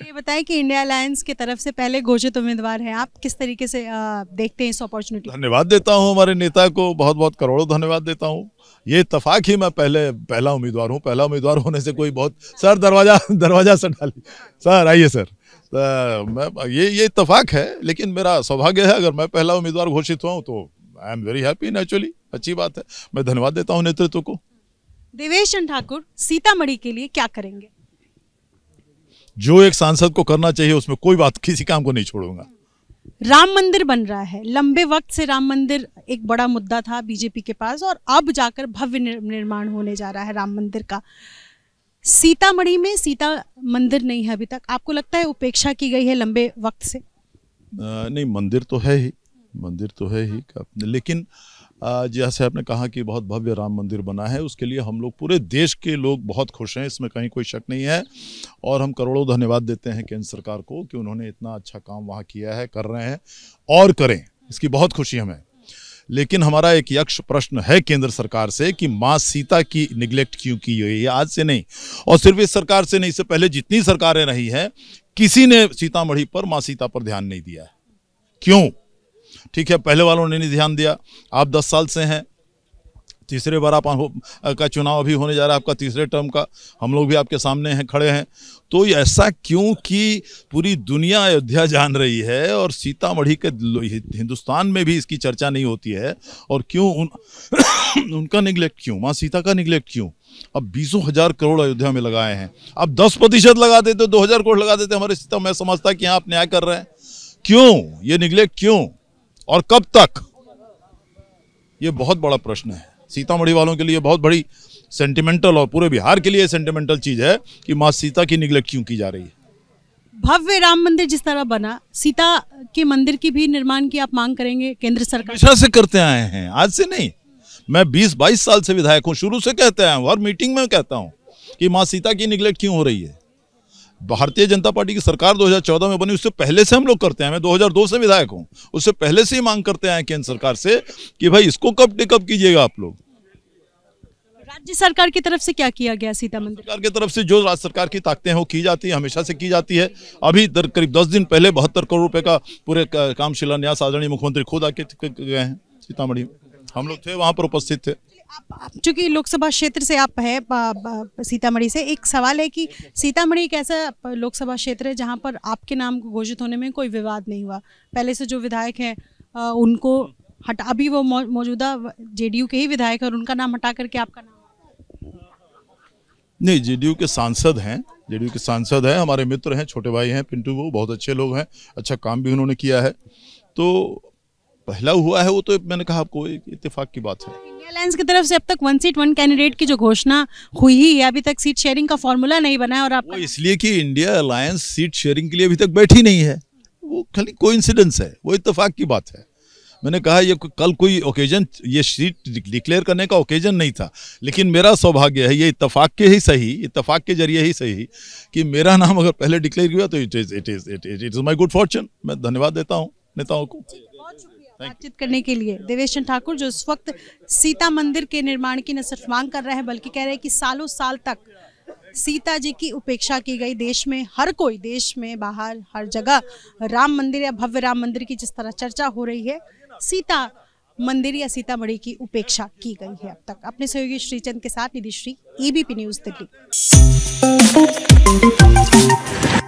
ये बताएं कि इंडिया अलायंस की तरफ से पहले घोषित उम्मीदवार हैं आप किस तरीके से देखते हैं इस अपॉर्चुनिटी धन्यवाद देता हूं हमारे नेता को बहुत बहुत करोड़ों धन्यवाद देता हूं ये इतफाक ही मैं पहले पहला उम्मीदवार हूं पहला उम्मीदवार होने से कोई बहुत सर दरवाजा दरवाजा से डाली सर आइए सर मैं ये ये इतफाक है लेकिन मेरा सौभाग्य है अगर मैं पहला उम्मीदवार घोषित हुआ तो I am very happy naturally अच्छी बात है मैं धन्यवाद देता हूँ नेतृत्व को देवेश ठाकुर सीतामढ़ी के लिए क्या करेंगे जो एक सांसद को करना चाहिए उसमें कोई बात किसी काम को नहीं छोड़ूंगा राम मंदिर बन रहा है लंबे वक्त से राम मंदिर एक बड़ा मुद्दा था बीजेपी के पास और अब जाकर भव्य निर्माण होने जा रहा है राम मंदिर का सीतामढ़ी में सीता मंदिर नहीं है अभी तक आपको लगता है उपेक्षा की गई है लंबे वक्त से आ, नहीं मंदिर तो है ही मंदिर तो है ही लेकिन आ, जैसे आपने कहा कि बहुत भव्य राम मंदिर बना है उसके लिए हम लोग पूरे देश के लोग बहुत खुश हैं इसमें कहीं कोई शक नहीं है और हम करोड़ों धन्यवाद देते हैं केंद्र सरकार को कि उन्होंने इतना अच्छा काम वहाँ किया है कर रहे हैं और करें इसकी बहुत खुशी हमें लेकिन हमारा एक यक्ष प्रश्न है केंद्र सरकार से कि माँ सीता की निग्लेक्ट क्यों की हुई है आज से नहीं और सिर्फ इस सरकार से नहीं इससे पहले जितनी सरकारें रही हैं किसी ने सीतामढ़ी पर माँ सीता पर ध्यान नहीं दिया है क्यों ठीक है पहले वालों ने नहीं ध्यान दिया आप दस साल से हैं तीसरे बार आप का चुनाव अभी होने जा रहा है आपका तीसरे टर्म का हम लोग भी आपके सामने हैं खड़े हैं तो ये ऐसा क्यों कि पूरी दुनिया अयोध्या जान रही है और सीतामढ़ी के हिंदुस्तान में भी इसकी चर्चा नहीं होती है और क्यों उन, उनका निगलेक्ट क्यों माँ सीता का निगलेक्ट क्यों अब बीसों हजार करोड़ अयोध्या में लगाए हैं अब दस प्रतिशत लगा देते दो हजार करोड़ लगा देते हमारे सीता मैं समझता कि यहाँ आप न्याय कर रहे हैं क्यों ये निगलेक्ट क्यों और कब तक ये बहुत बड़ा प्रश्न है सीतामढ़ी वालों के लिए बहुत बड़ी सेंटिमेंटल और पूरे बिहार के लिए सेंटिमेंटल चीज है कि माँ सीता की निगलेक्ट क्यों की जा रही है भव्य राम मंदिर जिस तरह बना सीता के मंदिर की भी निर्माण की आप मांग करेंगे केंद्र सरकार से करते आए हैं आज से नहीं मैं 20-22 साल से विधायक हूँ शुरू से कहते हैं हर मीटिंग में कहता हूँ कि माँ सीता की निगलेक्ट क्यों हो रही है भारतीय जनता पार्टी की सरकार 2014 में बनी उससे पहले से हम लोग करते हैं मैं 2002 से विधायक हूं उससे पहले से ही मांग करते हैं केंद्र सरकार से कि भाई इसको कब टेकअप कीजिएगा आप लोग राज्य सरकार की तरफ से क्या किया गया सीता मंदिर सरकार की तरफ से जो राज्य सरकार की ताकतें हो की जाती है हमेशा से की जाती है अभी दर करीब दस दिन पहले बहत्तर करोड़ रुपए का पूरे काम शिलान्यास आदरणीय मुख्यमंत्री खुद आके गए हैं सीतामढ़ी हम लोग थे वहाँ पर उपस्थित थे चूंकि लोकसभा क्षेत्र से आप हैं सीतामढ़ी से एक सवाल है कि सीतामढ़ी एक ऐसा लोकसभा क्षेत्र है जहां पर आपके नाम को घोषित होने में कोई विवाद नहीं हुआ पहले से जो विधायक हैं उनको हटा अभी वो मौजूदा जेडीयू के ही विधायक और उनका नाम हटा करके आपका नाम नहीं जेडीयू के सांसद हैं जेडीयू के सांसद हैं हमारे मित्र हैं छोटे भाई हैं पिंटू वो बहुत अच्छे लोग हैं अच्छा काम भी उन्होंने किया है तो पहला हुआ है वो तो मैंने कहा आपको एक इतफाक की बात है एयरलाइंस की तरफ से अब तक वन सीट वन कैंडिडेट की जो घोषणा हुई ही है अभी तक सीट शेयरिंग का फॉर्मूला नहीं बना है और आप इसलिए कि इंडिया अलायंस सीट शेयरिंग के लिए अभी तक बैठी नहीं है वो खाली कोइंसिडेंस है वो इतफाक की बात है मैंने कहा ये कल कोई ओकेजन ये सीट डिक्लेयर करने का ओकेजन नहीं था लेकिन मेरा सौभाग्य है ये इतफाक के ही सही इतफाक के जरिए ही सही कि मेरा नाम अगर पहले डिक्लेयर किया तो it is it is it is my good fortune मैं धन्यवाद देता हूँ नेताओं को बातचीत करने के लिए देवेश ठाकुर जो इस वक्त सीता मंदिर के निर्माण की न सिर्फ मांग कर रहे हैं बल्कि कह रहे हैं कि सालों साल तक सीता जी की उपेक्षा की गई देश में हर कोई देश में बाहर हर जगह राम मंदिर या भव्य राम मंदिर की जिस तरह चर्चा हो रही है सीता मंदिर या सीतामढ़ी की उपेक्षा की गई है अब तक अपने सहयोगी श्रीचंद के साथ Nidhi Shri ABP e news Delhi